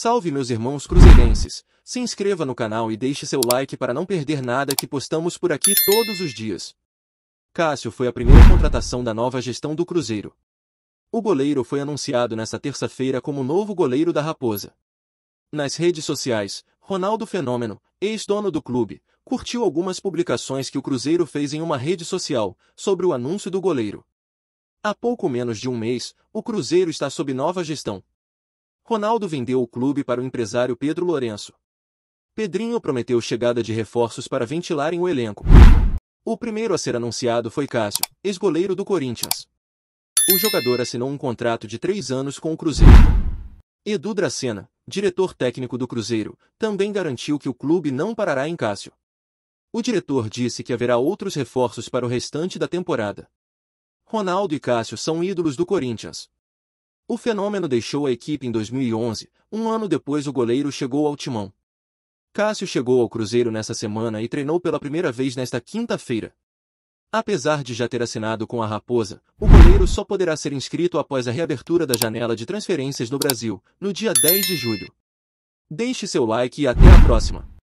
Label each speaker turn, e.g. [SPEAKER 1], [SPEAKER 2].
[SPEAKER 1] Salve meus irmãos cruzeirenses! Se inscreva no canal e deixe seu like para não perder nada que postamos por aqui todos os dias. Cássio foi a primeira contratação da nova gestão do Cruzeiro. O goleiro foi anunciado nesta terça-feira como novo goleiro da Raposa. Nas redes sociais, Ronaldo Fenômeno, ex-dono do clube, curtiu algumas publicações que o Cruzeiro fez em uma rede social sobre o anúncio do goleiro. Há pouco menos de um mês, o Cruzeiro está sob nova gestão, Ronaldo vendeu o clube para o empresário Pedro Lourenço. Pedrinho prometeu chegada de reforços para ventilarem o elenco. O primeiro a ser anunciado foi Cássio, ex-goleiro do Corinthians. O jogador assinou um contrato de três anos com o Cruzeiro. Edu Dracena, diretor técnico do Cruzeiro, também garantiu que o clube não parará em Cássio. O diretor disse que haverá outros reforços para o restante da temporada. Ronaldo e Cássio são ídolos do Corinthians, o fenômeno deixou a equipe em 2011, um ano depois o goleiro chegou ao timão. Cássio chegou ao Cruzeiro nessa semana e treinou pela primeira vez nesta quinta-feira. Apesar de já ter assinado com a Raposa, o goleiro só poderá ser inscrito após a reabertura da janela de transferências no Brasil, no dia 10 de julho. Deixe seu like e até a próxima!